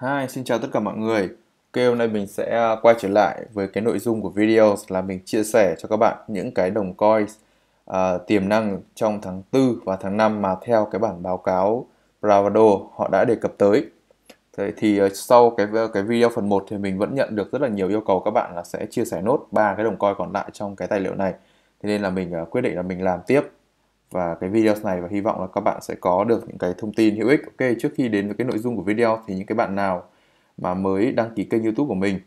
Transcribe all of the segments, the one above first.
Hi, xin chào tất cả mọi người. Ok, hôm nay mình sẽ à, quay trở lại với cái nội dung của video là mình chia sẻ cho các bạn những cái đồng coin uh, à, tiềm năng trong tháng 4 và tháng 5 mà theo cái bản báo cáo Bravado họ đã đề cập tới. Thế thì à, sau cái cái video phần 1 thì mình vẫn nhận được rất là nhiều yêu cầu các bạn là sẽ chia sẻ nốt ba cái đồng coin còn lại trong cái tài liệu này. Thế nên là mình uh, quyết định là mình làm tiếp và cái video này và hy vọng là các bạn sẽ có được những cái thông tin hữu ích. Ok, trước khi đến với cái nội dung của video thì những cái bạn nào mà mới đăng ký kênh YouTube của mình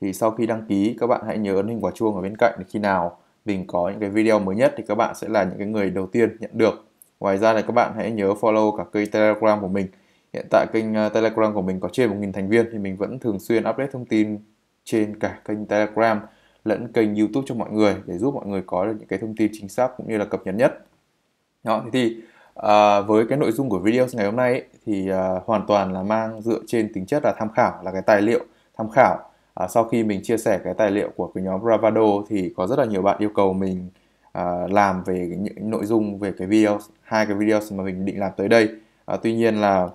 thì sau khi đăng ký các bạn hãy nhớ ấn hình quả chuông ở bên cạnh để khi nào mình có những cái video mới nhất thì các bạn sẽ là những cái người đầu tiên nhận được. Ngoài ra là các bạn hãy nhớ follow cả kênh Telegram của mình. Hiện tại kênh ờ, Telegram của mình có trên 1.000 thành viên thì mình vẫn thường xuyên update thông tin trên cả kênh Telegram lẫn kênh YouTube cho mọi người để giúp mọi người có được những cái thông tin chính xác cũng như là cập nhật nhất. Đó, thì à, với cái nội dung của video ngày hôm nay ấy, thì à, hoàn toàn là mang dựa trên tính chất là tham khảo là cái tài liệu tham khảo à, sau khi mình chia sẻ cái tài liệu của cái nhóm Bravado thì có rất là nhiều bạn yêu cầu mình à, làm về những nội dung về cái video hai cái video mà mình định làm tới đây à, tuy nhiên là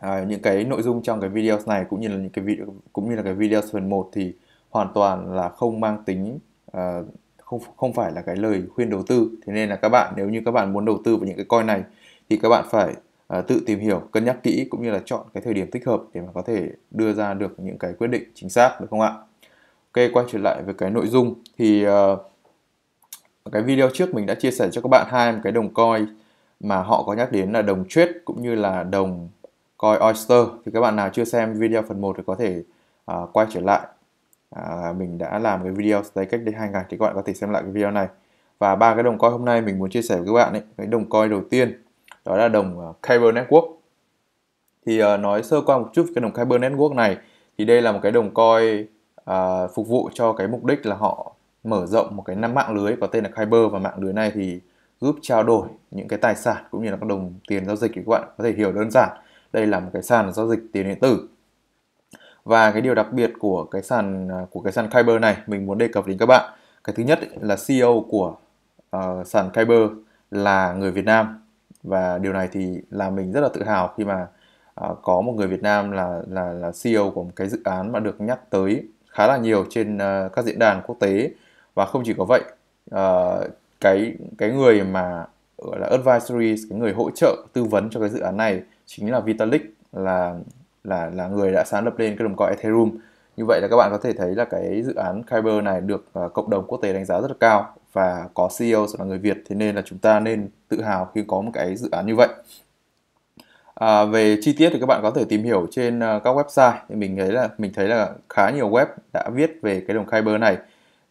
à, những cái nội dung trong cái video này cũng như là những cái video cũng như là cái video phần 1 thì hoàn toàn là không mang tính uh, không không phải là cái lời khuyên đầu tư thế nên là các bạn nếu như các bạn muốn đầu tư vào những cái coin này thì các bạn phải uh, tự tìm hiểu cân nhắc kỹ cũng như là chọn cái thời điểm thích hợp để mà có thể đưa ra được những cái quyết định chính xác được không ạ ok quay trở lại với cái nội dung thì uh, cái video trước mình đã chia sẻ cho các bạn hai cái đồng coin mà họ có nhắc đến là đồng trade cũng như là đồng coin oyster thì các bạn nào chưa xem video phần 1 thì có thể uh, quay trở lại à, mình đã làm cái video đấy cách đây hai ngày thì các bạn có thể xem lại cái video này và ba cái đồng coin hôm nay mình muốn chia sẻ với các bạn ấy, cái đồng coin đầu tiên đó là đồng à, Kyber Network thì uh, nói sơ qua một chút về cái đồng Kyber Network này thì đây là một cái đồng coin uh, phục vụ cho cái mục đích là họ mở rộng một cái năm mạng lưới có tên là Kyber và mạng lưới này thì giúp trao đổi những cái tài sản cũng như là các đồng tiền giao dịch thì các bạn có thể hiểu đơn giản đây là một cái sàn giao dịch tiền điện tử và cái điều đặc biệt của cái sàn à, của cái sàn Kyber này mình muốn đề cập đến các bạn cái thứ nhất là CEO của uh, sàn Kyber là người Việt Nam và điều này thì làm mình rất là tự hào khi mà uh, có một người Việt Nam là là là CEO của một cái dự án mà được nhắc tới khá là nhiều trên uh, các diễn đàn quốc tế và không chỉ có vậy uh, cái cái người mà gọi là advisory cái người hỗ trợ tư vấn cho cái dự án này chính là Vitalik là là là người đã sáng lập lên cái đồng coin Ethereum. Như vậy là các bạn có thể thấy là cái dự án Kyber này được uh, cộng đồng quốc tế đánh giá rất là cao và có CEO là người Việt thế nên là chúng ta nên tự hào khi có một cái dự án như vậy. À, về chi tiết thì các bạn có thể tìm hiểu trên uh, các website thì mình thấy là mình thấy là khá nhiều web đã viết về cái đồng Kyber này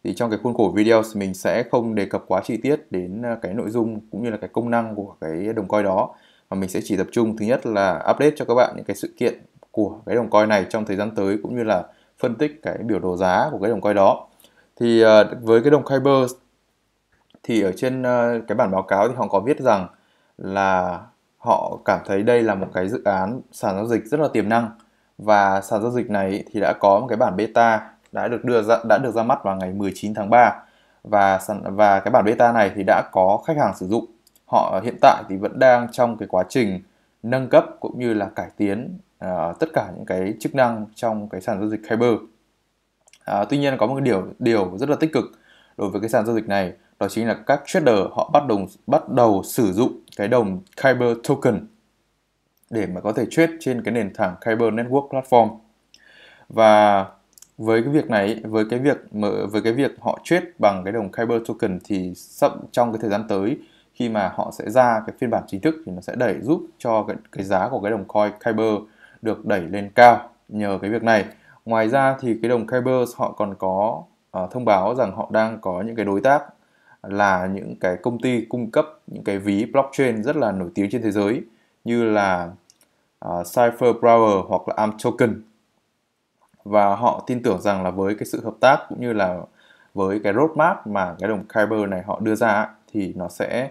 thì trong cái khuôn khổ video thì mình sẽ không đề cập quá chi tiết đến à, cái nội dung cũng như là cái công năng của cái đồng coin đó mà mình sẽ chỉ tập trung thứ nhất là update cho các bạn những cái sự kiện của cái đồng coin này trong thời gian tới cũng như là phân tích cái biểu đồ giá của cái đồng coin đó thì ờ, với cái đồng Kyber thì ở trên ờ, cái bản báo cáo thì họ có viết rằng là họ cảm thấy đây là một cái dự án sàn giao dịch rất là tiềm năng và sàn giao dịch này thì đã có một cái bản beta đã được đưa ra đã được ra mắt vào ngày 19 tháng 3 và và cái bản beta này thì đã có khách hàng sử dụng. Họ hiện tại thì vẫn đang trong cái quá trình nâng cấp cũng như là cải tiến À, tất cả những cái chức năng trong cái sàn giao dịch Kyber. À, tuy nhiên có một điều điều rất là tích cực đối với cái sàn giao dịch này đó chính là các trader họ bắt đầu bắt đầu sử dụng cái đồng Kyber token để mà có thể trade trên cái nền tảng Kyber Network Platform và với cái việc này với cái việc mở với cái việc họ trade bằng cái đồng Kyber token thì sắp trong cái thời gian tới khi mà họ sẽ ra cái phiên bản chính thức thì nó sẽ đẩy giúp cho cái, cái giá của cái đồng coin Kyber được đẩy lên cao nhờ cái việc này. Ngoài ra thì cái đồng Kyber họ còn có uh, thông báo rằng họ đang có những cái đối tác là những cái công ty cung cấp những cái ví blockchain rất là nổi tiếng trên thế giới như là uh, ờ, Cypher Browser hoặc là Am Token và họ tin tưởng rằng là với cái sự hợp tác cũng như là với cái roadmap mà cái đồng Kyber này họ đưa ra thì nó sẽ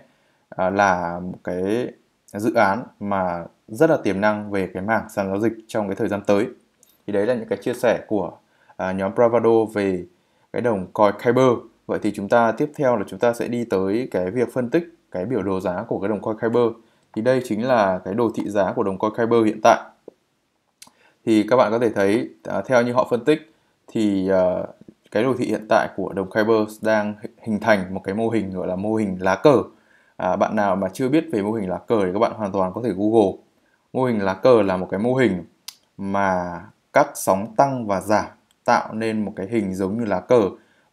uh, là một cái dự án mà rất là tiềm năng về cái mảng sàn giao dịch trong cái thời gian tới thì đấy là những cái chia sẻ của à, nhóm Bravado về cái đồng coin Kyber vậy thì chúng ta tiếp theo là chúng ta sẽ đi tới cái việc phân tích cái biểu đồ giá của cái đồng coin Kyber thì đây chính là cái đồ thị giá của đồng coin Kyber hiện tại thì các bạn có thể thấy à, theo như họ phân tích thì à, cái đồ thị hiện tại của đồng Kyber đang hình thành một cái mô hình gọi là mô hình lá cờ à, bạn nào mà chưa biết về mô hình lá cờ thì các bạn hoàn toàn có thể google mô hình lá cờ là một cái mô hình mà các sóng tăng và giảm tạo nên một cái hình giống như lá cờ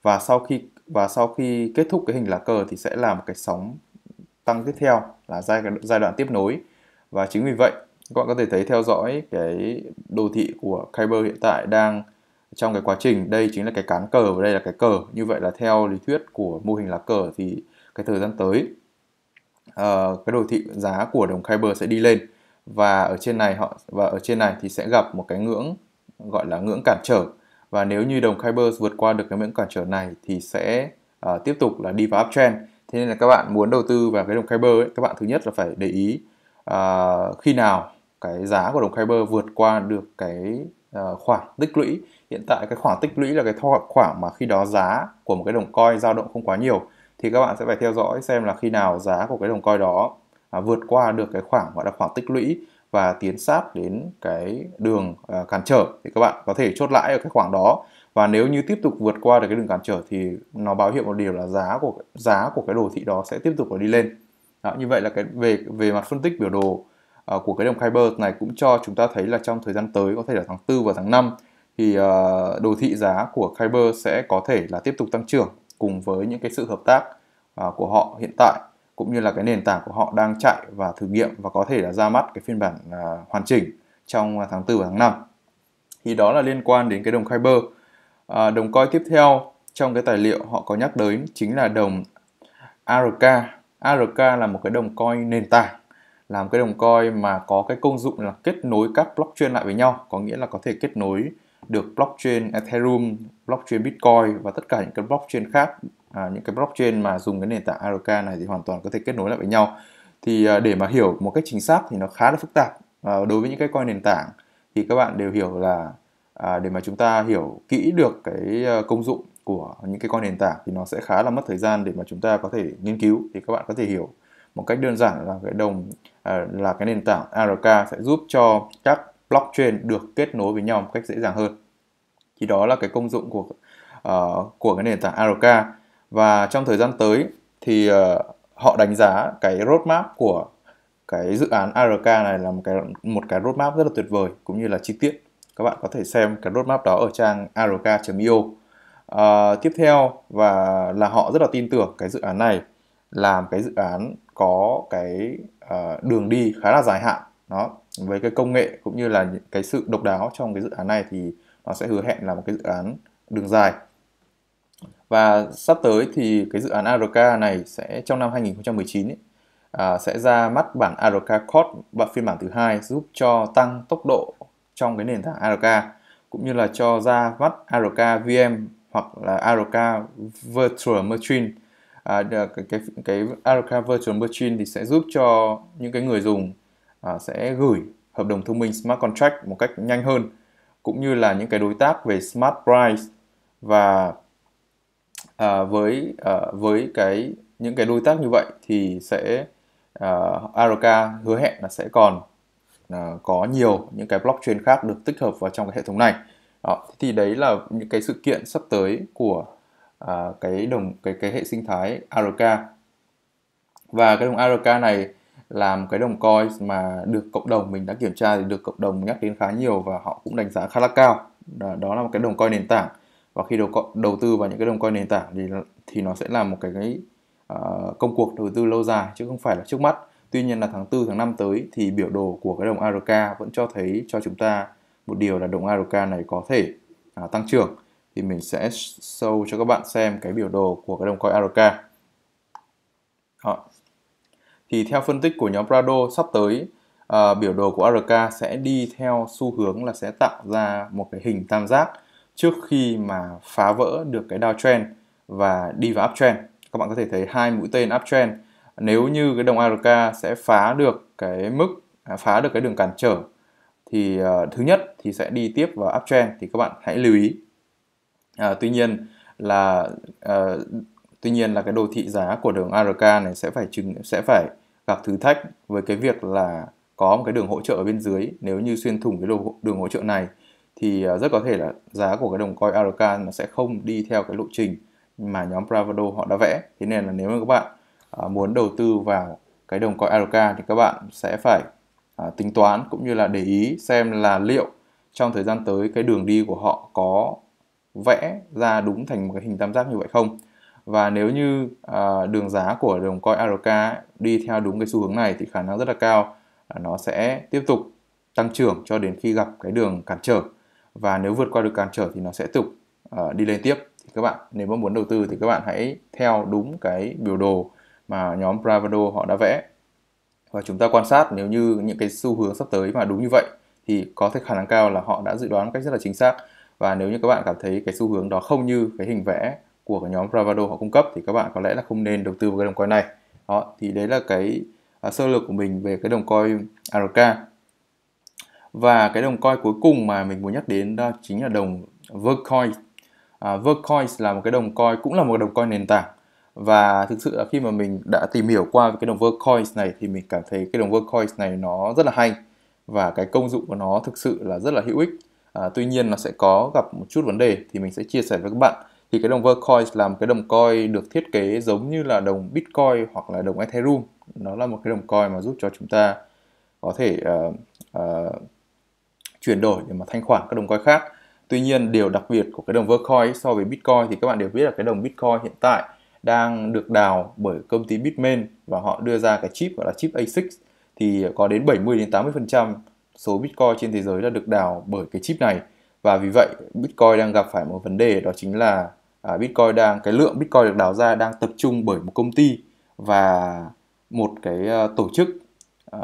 và sau khi và sau khi kết thúc cái hình lá cờ thì sẽ là một cái sóng tăng tiếp theo là giai giai đoạn tiếp nối và chính vì vậy các bạn có thể thấy theo dõi cái đồ thị của Kyber hiện tại đang trong cái quá trình đây chính là cái cán cờ và đây là cái cờ như vậy là theo lý thuyết của mô hình lá cờ thì cái thời gian tới uh, cái đồ thị giá của đồng Kyber sẽ đi lên và ở trên này họ và ở trên này thì sẽ gặp một cái ngưỡng gọi là ngưỡng cản trở và nếu như đồng Kuiper vượt qua được cái ngưỡng cản trở này thì sẽ uh, tiếp tục là đi vào uptrend thế nên là các bạn muốn đầu tư vào cái đồng Kuiper ấy, các bạn thứ nhất là phải để ý uh, khi nào cái giá của đồng Kuiper vượt qua được cái uh, ờ, khoản tích lũy hiện tại cái khoảng tích lũy là cái khoảng mà khi đó giá của một cái đồng coin dao động không quá nhiều thì các bạn sẽ phải theo dõi xem là khi nào giá của cái đồng coin đó À, vượt qua được cái khoảng gọi là khoảng tích lũy và tiến sát đến cái đường à, cản trở thì các bạn có thể chốt lãi ở cái khoảng đó và nếu như tiếp tục vượt qua được cái đường cản trở thì nó báo hiệu một điều là giá của giá của cái đồ thị đó sẽ tiếp tục là đi lên đó, như vậy là cái về về mặt phân tích biểu đồ uh, của cái đồng Kyber này cũng cho chúng ta thấy là trong thời gian tới có thể là tháng 4 và tháng 5 thì uh, đồ thị giá của Kyber sẽ có thể là tiếp tục tăng trưởng cùng với những cái sự hợp tác uh, của họ hiện tại cũng như là cái nền tảng của họ đang chạy và thử nghiệm và có thể là ra mắt cái phiên bản à, hoàn chỉnh trong tháng 4 và tháng 5. Thì đó là liên quan đến cái đồng Kyber. À, đồng coin tiếp theo trong cái tài liệu họ có nhắc đến chính là đồng ARK. ARK là một cái đồng coin nền tảng làm cái đồng coin mà có cái công dụng là kết nối các blockchain lại với nhau, có nghĩa là có thể kết nối được blockchain Ethereum, blockchain Bitcoin và tất cả những cái blockchain khác à, những cái blockchain mà dùng cái nền tảng ARK này thì hoàn toàn có thể kết nối lại với nhau thì à, để mà hiểu một cách chính xác thì nó khá là phức tạp à, đối với những cái coin nền tảng thì các bạn đều hiểu là à, để mà chúng ta hiểu kỹ được cái à, công dụng của những cái coin nền tảng thì nó sẽ khá là mất thời gian để mà chúng ta có thể nghiên cứu thì các bạn có thể hiểu một cách đơn giản là cái đồng à, là cái nền tảng ARK sẽ giúp cho các blockchain được kết nối với nhau một cách dễ dàng hơn thì đó là cái công dụng của uh, của cái nền tảng ARK và trong thời gian tới thì uh, họ đánh giá cái roadmap của cái dự án ARK này là một cái một cái roadmap rất là tuyệt vời cũng như là chi tiết. Các bạn có thể xem cái roadmap đó ở trang ark.io. E uh, ờ, tiếp theo và là họ rất là tin tưởng cái dự án này làm cái dự án có cái uh, đường đi khá là dài hạn đó với cái công nghệ cũng như là cái sự độc đáo trong cái dự án này thì nó sẽ hứa hẹn là một cái dự án đường dài và sắp tới thì cái dự án ARK này sẽ trong năm 2019 ấy, à, sẽ ra mắt bản ARK code và phiên bản thứ hai giúp cho tăng tốc độ trong cái nền tảng ARK cũng như là cho ra mắt ARK VM hoặc là ARK Virtual Machine à, cái cái cái ARK Virtual Machine thì sẽ giúp cho những cái người dùng à, sẽ gửi hợp đồng thông minh smart contract một cách nhanh hơn cũng như là những cái đối tác về smart price và à, với à, với cái những cái đối tác như vậy thì sẽ uh, à, ARK hứa hẹn là sẽ còn uh, có nhiều những cái blockchain khác được tích hợp vào trong cái hệ thống này đó. thì đấy là những cái sự kiện sắp tới của uh, cái đồng cái cái hệ sinh thái ARK và cái đồng ARK này làm cái đồng coin mà được cộng đồng mình đã kiểm tra thì được cộng đồng nhắc đến khá nhiều và họ cũng đánh giá khá là cao đó là một cái đồng coin nền tảng và khi đầu, đầu tư vào những cái đồng coin nền tảng thì thì nó sẽ là một cái, cái uh, công cuộc đầu tư lâu dài chứ không phải là trước mắt tuy nhiên là tháng 4 tháng 5 tới thì biểu đồ của cái đồng ARK vẫn cho thấy cho chúng ta một điều là đồng ARK này có thể uh, tăng trưởng thì mình sẽ show cho các bạn xem cái biểu đồ của cái đồng coin ARK Đó. thì theo phân tích của nhóm Prado sắp tới uh, biểu đồ của ARK sẽ đi theo xu hướng là sẽ tạo ra một cái hình tam giác trước khi mà phá vỡ được cái downtrend và đi vào uptrend các bạn có thể thấy hai mũi tên uptrend nếu như cái đồng ARK sẽ phá được cái mức à, phá được cái đường cản trở thì uh, thứ nhất thì sẽ đi tiếp vào uptrend thì các bạn hãy lưu ý uh, tuy nhiên là uh, tuy nhiên là cái đồ thị giá của đường ARK này sẽ phải chứng sẽ phải gặp thử thách với cái việc là có một cái đường hỗ trợ ở bên dưới nếu như xuyên thủng cái đồ, đường hỗ trợ này thì ờ, rất có thể là giá của cái đồng coin ARK nó sẽ không đi theo cái lộ trình mà nhóm Bravado họ đã vẽ. Thế nên là nếu mà các bạn ờ, muốn đầu tư vào cái đồng coin ARK thì các bạn sẽ phải ờ, tính toán cũng như là để ý xem là liệu trong thời gian tới cái đường đi của họ có vẽ ra đúng thành một cái hình tam giác như vậy không và nếu như đường giá của đồng coin ARK đi theo đúng cái xu hướng này thì khả năng rất là cao là nó sẽ tiếp tục tăng trưởng cho đến khi gặp cái đường cản trở và nếu vượt qua được cản trở thì nó sẽ tục uh, đi lên tiếp thì các bạn nếu mà muốn đầu tư thì các bạn hãy theo đúng cái biểu đồ mà nhóm Bravado họ đã vẽ và chúng ta quan sát nếu như những cái xu hướng sắp tới mà đúng như vậy thì có thể khả năng cao là họ đã dự đoán cách rất là chính xác và nếu như các bạn cảm thấy cái xu hướng đó không như cái hình vẽ của cái nhóm Bravado họ cung cấp thì các bạn có lẽ là không nên đầu tư vào cái đồng coin này đó thì đấy là cái uh, sơ lược của mình về cái đồng coin ARK và cái đồng coin cuối cùng mà mình muốn nhắc đến đó chính là đồng Vercoin à, Vercoin là một cái đồng coin cũng là một đồng coin nền tảng và thực sự là khi mà mình đã tìm hiểu qua về cái đồng Vercoin này thì mình cảm thấy cái đồng Vercoin này nó rất là hay và cái công dụng của nó thực sự là rất là hữu ích à, tuy nhiên nó sẽ có gặp một chút vấn đề thì mình sẽ chia sẻ với các bạn thì cái đồng Vercoin là một cái đồng coin được thiết kế giống như là đồng Bitcoin hoặc là đồng Ethereum nó là một cái đồng coin mà giúp cho chúng ta có thể uh, uh, chuyển đổi để mà thanh khoản các đồng coin khác tuy nhiên điều đặc biệt của cái đồng Vercoin so với Bitcoin thì các bạn đều biết là cái đồng Bitcoin hiện tại đang được đào bởi công ty Bitmain và họ đưa ra cái chip gọi là chip ASIC thì có đến 70 đến 80% số Bitcoin trên thế giới là được đào bởi cái chip này và vì vậy Bitcoin đang gặp phải một vấn đề đó chính là à, Bitcoin đang cái lượng Bitcoin được đào ra đang tập trung bởi một công ty và một cái uh, tổ chức uh,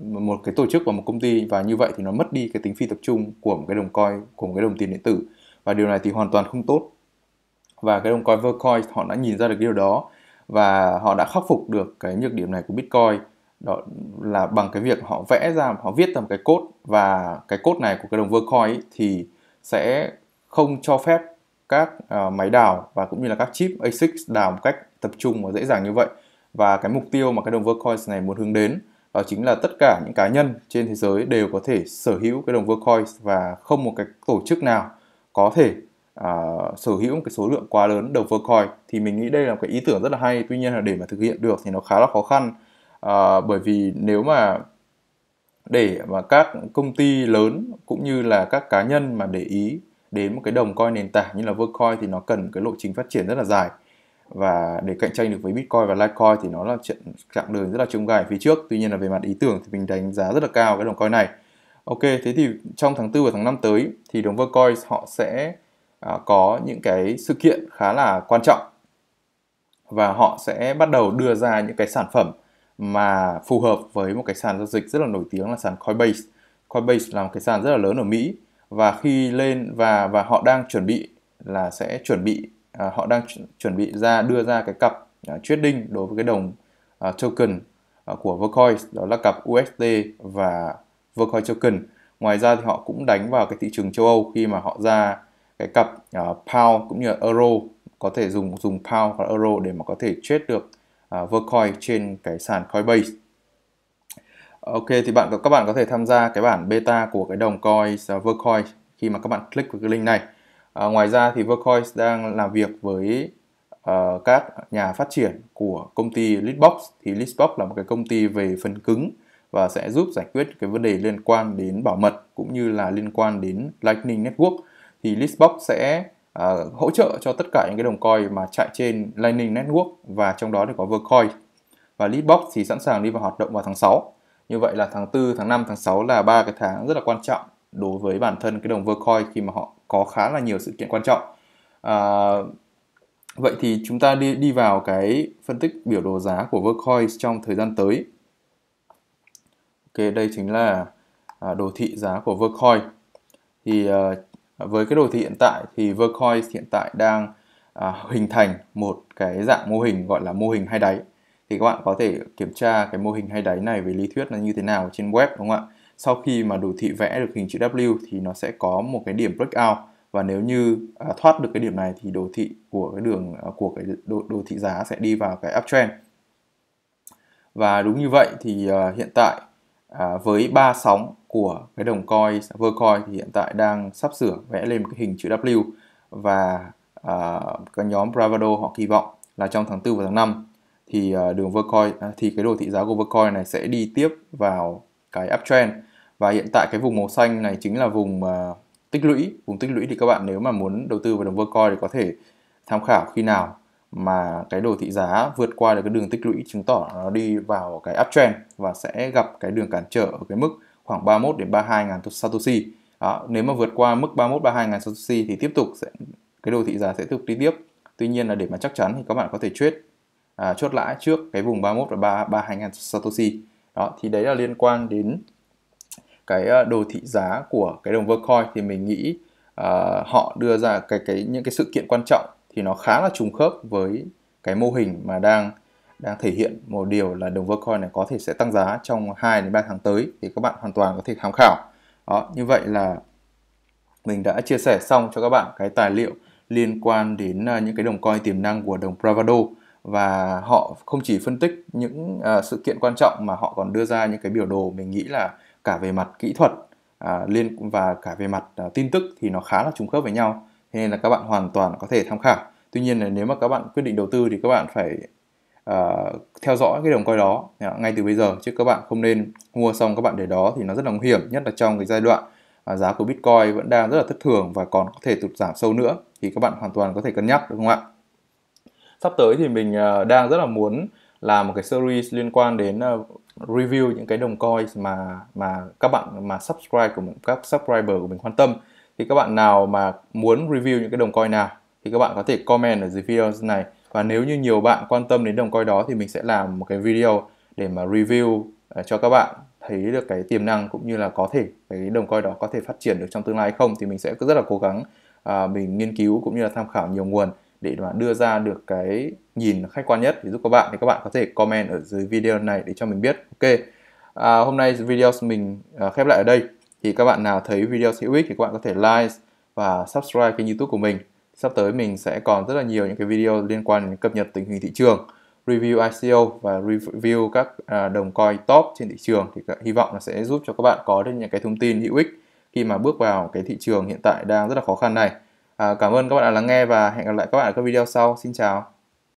một cái tổ chức và một công ty và như vậy thì nó mất đi cái tính phi tập trung của một cái đồng coin của một cái đồng tiền điện tử và điều này thì hoàn toàn không tốt và cái đồng coin Vercoin họ đã nhìn ra được điều đó và họ đã khắc phục được cái nhược điểm này của Bitcoin đó là bằng cái việc họ vẽ ra họ viết ra một cái cốt và cái cốt này của cái đồng Vercoin thì sẽ không cho phép các uh, máy đào và cũng như là các chip ASIC đào một cách tập trung và dễ dàng như vậy và cái mục tiêu mà cái đồng Vercoin này muốn hướng đến đó chính là tất cả những cá nhân trên thế giới đều có thể sở hữu cái đồng Vercoin và không một cái tổ chức nào có thể uh, sở hữu một cái số lượng quá lớn đồng Vercoin thì mình nghĩ đây là một cái ý tưởng rất là hay tuy nhiên là để mà thực hiện được thì nó khá là khó khăn uh, bởi vì nếu mà để mà các công ty lớn cũng như là các cá nhân mà để ý đến một cái đồng coin nền tảng như là Vercoin thì nó cần cái lộ trình phát triển rất là dài và để cạnh tranh được với Bitcoin và Litecoin thì nó là chuyện chặng đường rất là trông gai phía trước. Tuy nhiên là về mặt ý tưởng thì mình đánh giá rất là cao cái đồng coin này. Ok, thế thì trong tháng 4 và tháng 5 tới thì đồng Vercoin họ sẽ à, có những cái sự kiện khá là quan trọng và họ sẽ bắt đầu đưa ra những cái sản phẩm mà phù hợp với một cái sàn giao dịch rất là nổi tiếng là sàn Coinbase. Coinbase là một cái sàn rất là lớn ở Mỹ và khi lên và và họ đang chuẩn bị là sẽ chuẩn bị À, họ đang chuẩn bị ra đưa ra cái cặp à, trading đối với cái đồng à, token à, của Vercoin đó là cặp USD và Vercoin token. Ngoài ra thì họ cũng đánh vào cái thị trường châu Âu khi mà họ ra cái cặp pound cũng như là euro có thể dùng dùng pound hoặc euro để mà có thể trade được uh, Vercoin trên cái sàn Coinbase. Ok thì bạn các bạn có thể tham gia cái bản beta của cái đồng coin uh, Vercoin khi mà các bạn click vào cái link này. À, ngoài ra thì Workcoin đang làm việc với uh, các nhà phát triển của công ty Litbox thì Litbox là một cái công ty về phần cứng và sẽ giúp giải quyết cái vấn đề liên quan đến bảo mật cũng như là liên quan đến Lightning Network thì Litbox sẽ uh, hỗ trợ cho tất cả những cái đồng coin mà chạy trên Lightning Network và trong đó thì có Workcoin và Litbox thì sẵn sàng đi vào hoạt động vào tháng 6 như vậy là tháng 4, tháng 5, tháng 6 là ba cái tháng rất là quan trọng đối với bản thân cái đồng Vercoin khi mà họ có khá là nhiều sự kiện quan trọng. À, vậy thì chúng ta đi đi vào cái phân tích biểu đồ giá của Vercoin trong thời gian tới. Ok, đây chính là à, đồ thị giá của Vercoin. Thì à, với cái đồ thị hiện tại thì Vercoin hiện tại đang à, hình thành một cái dạng mô hình gọi là mô hình hai đáy thì các bạn có thể kiểm tra cái mô hình hai đáy này về lý thuyết là như thế nào trên web đúng không ạ sau khi mà đồ thị vẽ được hình chữ W thì nó sẽ có một cái điểm breakout và nếu như à, thoát được cái điểm này thì đồ thị của cái đường à, của cái đồ, đồ thị giá sẽ đi vào cái uptrend và đúng như vậy thì à, hiện tại à, với ba sóng của cái đồng coin Vercoin thì hiện tại đang sắp sửa vẽ lên một cái hình chữ W và à, cái nhóm Bravado họ kỳ vọng là trong tháng 4 và tháng 5 thì à, đường Vercoin à, thì cái đồ thị giá của Vercoin này sẽ đi tiếp vào cái uptrend và hiện tại cái vùng màu xanh này chính là vùng uh, tích lũy vùng tích lũy thì các bạn nếu mà muốn đầu tư vào đồng coin thì có thể tham khảo khi nào mà cái đồ thị giá vượt qua được cái đường tích lũy chứng tỏ nó đi vào cái uptrend và sẽ gặp cái đường cản trở ở cái mức khoảng 31 đến 32 ngàn satoshi đó nếu mà vượt qua mức 31 32 ngàn satoshi thì tiếp tục sẽ cái đồ thị giá sẽ tiếp tục đi tiếp tuy nhiên là để mà chắc chắn thì các bạn có thể trade à, chốt lãi trước cái vùng 31 và 32 ngàn satoshi đó thì đấy là liên quan đến cái ờ, đồ thị giá của cái đồng Vercoin thì mình nghĩ uh, họ đưa ra cái cái những cái sự kiện quan trọng thì nó khá là trùng khớp với cái mô hình mà đang đang thể hiện một điều là đồng Vercoin này có thể sẽ tăng giá trong 2 đến 3 tháng tới thì các bạn hoàn toàn có thể tham khảo. Đó, như vậy là mình đã chia sẻ xong cho các bạn cái tài liệu liên quan đến ờ, những cái đồng coin tiềm năng của đồng Bravado và họ không chỉ phân tích những à, sự kiện quan trọng mà họ còn đưa ra những cái biểu đồ mình nghĩ là cả về mặt kỹ thuật à, liên và cả về mặt à, tin tức thì nó khá là trùng khớp với nhau thế nên là các bạn hoàn toàn có thể tham khảo tuy nhiên là nếu mà các bạn quyết định đầu tư thì các bạn phải uh, theo dõi cái đồng coi đó à, ngay từ bây giờ chứ các bạn không nên mua xong các bạn để đó thì nó rất là nguy hiểm nhất là trong cái giai đoạn uh, giá của bitcoin vẫn đang rất là thất thường và còn có thể tụt giảm sâu nữa thì các bạn hoàn toàn có thể cân nhắc được không ạ sắp tới thì mình ờ, đang rất là muốn làm một cái series liên quan đến ờ, review những cái đồng coin mà mà các bạn mà subscribe của các subscriber của mình quan tâm thì các bạn nào mà muốn review những cái đồng coin nào thì các bạn có thể comment ở dưới video này và nếu như nhiều bạn quan tâm đến đồng coin đó thì mình sẽ làm một cái video để mà review ờ, cho các bạn thấy được cái tiềm năng cũng như là có thể cái đồng coin đó có thể phát triển được trong tương lai hay không thì mình sẽ rất là cố gắng à, mình nghiên cứu cũng như là tham khảo nhiều nguồn để mà đưa ra được cái nhìn khách quan nhất để giúp các bạn thì các bạn có thể comment ở dưới video này để cho mình biết ok à, hôm nay video mình à, khép lại ở đây thì các bạn nào thấy video hữu ích thì các bạn có thể like và subscribe kênh youtube của mình sắp tới mình sẽ còn rất là nhiều những cái video liên quan đến cập nhật tình hình thị trường review ICO và review các à, đồng coin top trên thị trường thì hy vọng là sẽ giúp cho các bạn có được những cái thông tin hữu ích khi mà bước vào cái thị trường hiện tại đang rất là khó khăn này Ờ, cảm ơn các bạn đã lắng nghe và hẹn gặp lại các bạn ở các video sau. Xin chào.